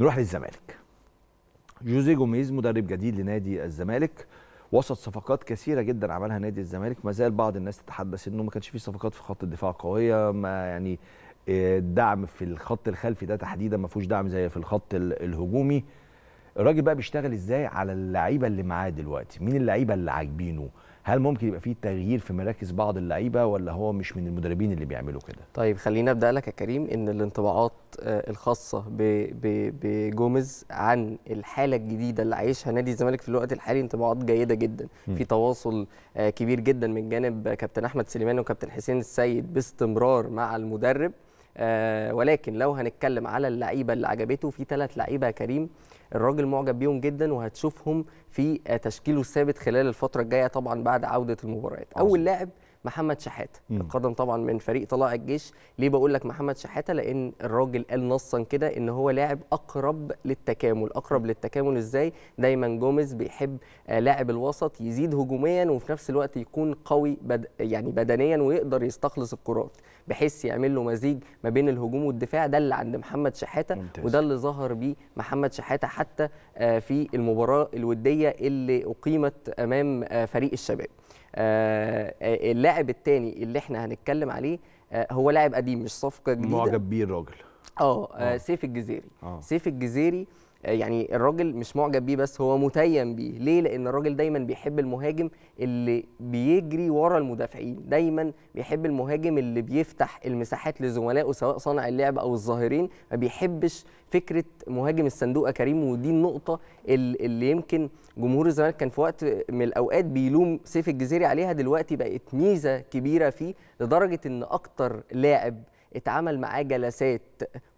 نروح للزمالك جوزيه جوميز مدرب جديد لنادي الزمالك وسط صفقات كثيره جدا عملها نادي الزمالك ما زال بعض الناس تتحدث انه ما كانش في صفقات في خط الدفاع قويه ما يعني الدعم آه، في الخط الخلفي ده تحديدا ما فيهوش دعم زي في الخط الهجومي الراجل بقى بيشتغل ازاي على اللعيبه اللي معاه دلوقتي مين اللعيبه اللي عاجبينه هل ممكن يبقى في تغيير في مراكز بعض اللعيبه ولا هو مش من المدربين اللي بيعملوا كده طيب خلينا ابدا لك يا كريم ان الانطباعات آه، الخاصه بجوميز عن الحاله الجديده اللي عايشها نادي الزمالك في الوقت الحالي انطباعات جيده جدا م. في تواصل آه، كبير جدا من جانب كابتن احمد سليمان وكابتن حسين السيد باستمرار مع المدرب آه، ولكن لو هنتكلم على اللعيبه اللي عجبته في ثلاث لعيبه يا كريم الراجل معجب بيهم جدا وهتشوفهم في تشكيله الثابت خلال الفتره الجايه طبعا بعد عوده المباريات اول لاعب محمد شحاته القدم طبعا من فريق طلائع الجيش ليه بقول لك محمد شحاته لان الراجل قال نصا كده ان هو لاعب اقرب للتكامل اقرب للتكامل ازاي دايما جوميز بيحب آه، لاعب الوسط يزيد هجوميا وفي نفس الوقت يكون قوي بد... يعني بدنيا ويقدر يستخلص الكرات بحيث يعمل له مزيج ما بين الهجوم والدفاع ده اللي عند محمد شحاته وده اللي ظهر بيه محمد شحاته حتى آه، في المباراه الوديه اللي اقيمت امام آه، فريق الشباب آه، آه، اللاعب الثاني اللي احنا هنتكلم عليه آه، هو لاعب قديم مش صفقه جديده معجب بيه الراجل اه سيف الجزيري سيف الجزيري آه، يعني الراجل مش معجب بيه بس هو متيم بيه ليه لان الراجل دايما بيحب المهاجم اللي بيجري ورا المدافعين دايما بيحب المهاجم اللي بيفتح المساحات لزملائه سواء صانع اللعب او الظاهرين ما بيحبش فكره مهاجم الصندوق كريم ودي النقطه اللي يمكن جمهور الزمالك كان في وقت من الاوقات بيلوم سيف الجزيري عليها دلوقتي بقت ميزه كبيره فيه لدرجه ان اكتر لاعب اتعمل معاه جلسات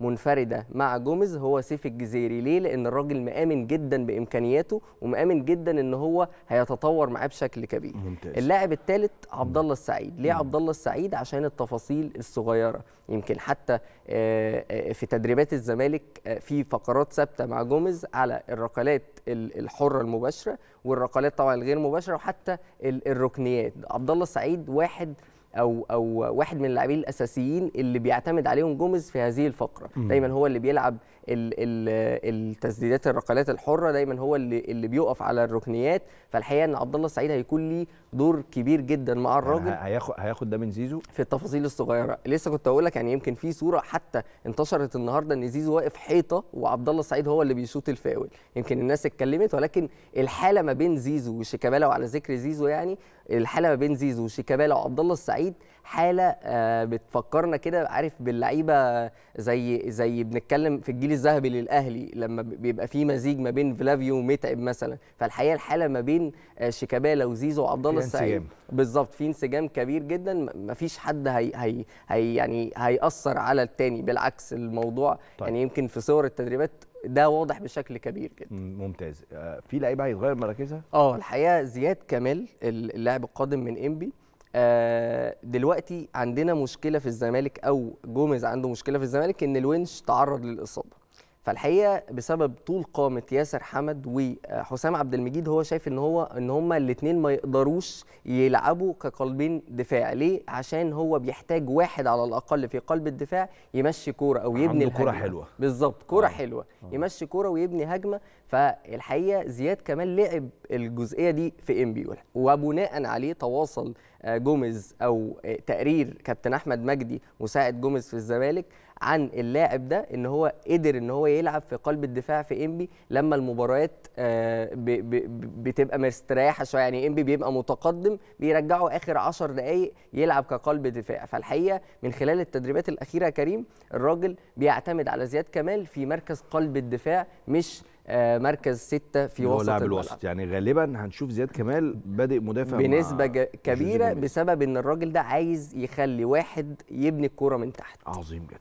منفرده مع جوميز هو سيف الجزيري ليه لان الراجل مآمن جدا بامكانياته ومآمن جدا ان هو هيتطور معاه بشكل كبير ممتاز. اللاعب الثالث عبد الله السعيد ليه عبد الله السعيد عشان التفاصيل الصغيره يمكن حتى آه، آه، في تدريبات الزمالك آه، في فقرات ثابته مع جوميز على الركلات الحره المباشره والركلات طبعا الغير مباشره وحتى الركنيات عبد الله السعيد واحد او او واحد من اللاعبين الاساسيين اللي بيعتمد عليهم جوميز في هذه الفقره مم. دايما هو اللي بيلعب ال ال التسديدات الركلات الحره دايما هو اللي اللي بيقف على الركنيات فالحقيقه ان عبد الله السعيد هيكون ليه دور كبير جدا مع يعني الراجل هياخد هياخد ده من زيزو في التفاصيل الصغيره لسه كنت اقول لك يعني يمكن في صوره حتى انتشرت النهارده ان زيزو واقف حيطه وعبد الله السعيد هو اللي بيشوط الفاول يمكن الناس اتكلمت ولكن الحاله ما بين زيزو وشيكابالا وعلى ذكر زيزو يعني الحاله ما بين زيزو وشيكابالا وعبد الله السعيد سعيد حاله آه، بتفكرنا كده عارف باللعيبه زي زي بنتكلم في الجيل الذهبي للاهلي لما بيبقى في مزيج ما بين فلافيو ومتعب مثلا فالحقيقه الحاله ما بين آه، شيكابالا وزيزو وعبد الله السعيد بالظبط في انسجام كبير جدا ما فيش حد هي, هي, هي يعني هيأثر على التاني بالعكس الموضوع طيب. يعني يمكن في صور التدريبات ده واضح بشكل كبير جدا ممتاز آه، في لعيبه هيتغير مراكزها اه الحقيقه زياد كمال اللاعب القادم من انبي آه، دلوقتي عندنا مشكله في الزمالك او جوميز عنده مشكله في الزمالك ان الونش تعرض للاصابه فالحقيقه بسبب طول قامه ياسر حمد وحسام عبد المجيد هو شايف ان هو ان هما الاثنين ما يقدروش يلعبوا كقلبين دفاع ليه عشان هو بيحتاج واحد على الاقل في قلب الدفاع يمشي كوره او يبني عنده كوره حلوه بالظبط كوره آه. حلوه آه. يمشي كوره ويبني هجمه فالحقيقه زياد كمان لعب الجزئيه دي في ام بي وبناء عليه تواصل آه، جوميز او آه، تقرير كابتن احمد مجدي مساعد جوميز في الزمالك عن اللاعب ده ان هو قدر ان هو يلعب في قلب الدفاع في انبي لما المباريات آه، بتبقى مستريحه شويه يعني انبي بيبقى متقدم بيرجعه اخر 10 دقائق يلعب كقلب دفاع فالحقيقه من خلال التدريبات الاخيره يا كريم الراجل بيعتمد على زياد كمال في مركز قلب الدفاع مش آه، مركز ستة في وسط لاعب الوسط يعني غالبا هنشوف زياد كمال بادئ مدافع بنسبة كبيرة بسبب ان الراجل ده عايز يخلي واحد يبني الكورة من تحت عظيم جدا